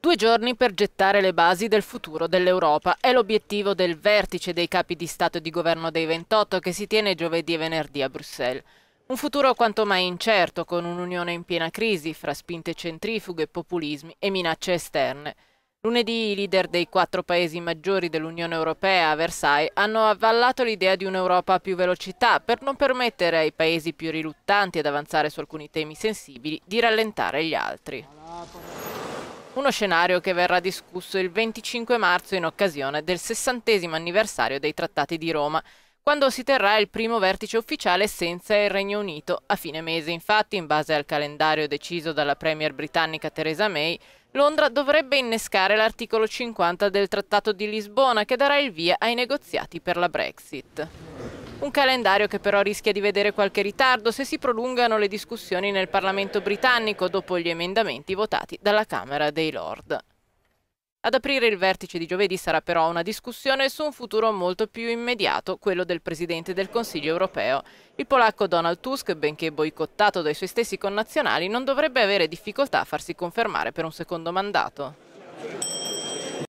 Due giorni per gettare le basi del futuro dell'Europa è l'obiettivo del vertice dei capi di Stato e di Governo dei 28 che si tiene giovedì e venerdì a Bruxelles. Un futuro quanto mai incerto, con un'Unione in piena crisi fra spinte centrifughe, populismi e minacce esterne. Lunedì i leader dei quattro paesi maggiori dell'Unione Europea a Versailles hanno avvallato l'idea di un'Europa a più velocità per non permettere ai paesi più riluttanti ad avanzare su alcuni temi sensibili di rallentare gli altri uno scenario che verrà discusso il 25 marzo in occasione del 60 anniversario dei Trattati di Roma, quando si terrà il primo vertice ufficiale senza il Regno Unito. A fine mese, infatti, in base al calendario deciso dalla Premier britannica Theresa May, Londra dovrebbe innescare l'articolo 50 del Trattato di Lisbona che darà il via ai negoziati per la Brexit. Un calendario che però rischia di vedere qualche ritardo se si prolungano le discussioni nel Parlamento britannico dopo gli emendamenti votati dalla Camera dei Lord. Ad aprire il vertice di giovedì sarà però una discussione su un futuro molto più immediato, quello del Presidente del Consiglio europeo. Il polacco Donald Tusk, benché boicottato dai suoi stessi connazionali, non dovrebbe avere difficoltà a farsi confermare per un secondo mandato.